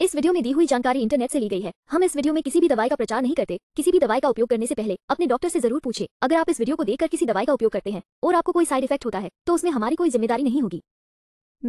इस वीडियो में दी हुई जानकारी इंटरनेट से ली गई है हम इस वीडियो में किसी भी दवाई का प्रचार नहीं करते किसी भी दवाई का उपयोग करने से पहले अपने डॉक्टर से जरूर पूछे अगर आप इस वीडियो को देखकर किसी दवाई का उपयोग करते हैं और आपको कोई साइड इफेक्ट होता है तो उसमें हमारी कोई जिम्मेदारी नहीं होगी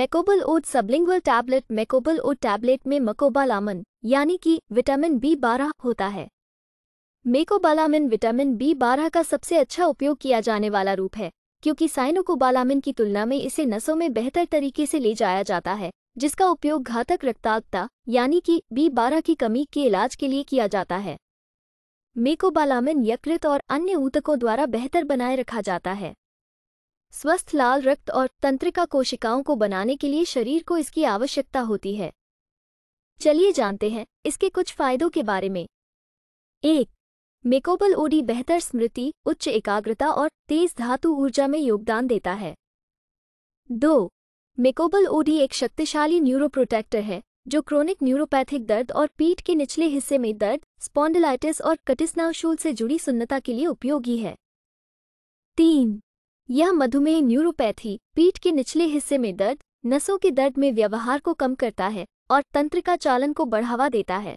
मेकोबल ओट सबलिंगुअल टैबलेट मेकोबल ओट टैबलेट में मकोबालामन यानी कि विटामिन बी बारह होता है मेकोबालामिन विटामिन बी बारह का सबसे अच्छा उपयोग किया जाने वाला रूप है क्योंकि साइनोकोबालामिन की तुलना में इसे नसों में बेहतर तरीके से ले जाया जाता है जिसका उपयोग घातक रक्ताक्ता यानी कि बी बारह की कमी के इलाज के लिए किया जाता है मेकोबालामिन यकृत और अन्य ऊतकों द्वारा बेहतर बनाए रखा जाता है स्वस्थ लाल रक्त और तंत्रिका कोशिकाओं को बनाने के लिए शरीर को इसकी आवश्यकता होती है चलिए जानते हैं इसके कुछ फायदों के बारे में एक मेकोबल ओडी बेहतर स्मृति उच्च एकाग्रता और तेज धातु ऊर्जा में योगदान देता है दो मेकोबल ओडी एक शक्तिशाली न्यूरोप्रोटेक्टर है जो क्रोनिक न्यूरोपैथिक दर्द और पीठ के निचले हिस्से में दर्द स्पॉन्डिलाइटिस और कटिस्नावशूल से जुड़ी सुन्नता के लिए उपयोगी है तीन यह मधुमेह न्यूरोपैथी पीठ के निचले हिस्से में दर्द नसों के दर्द में व्यवहार को कम करता है और तंत्रिका चालन को बढ़ावा देता है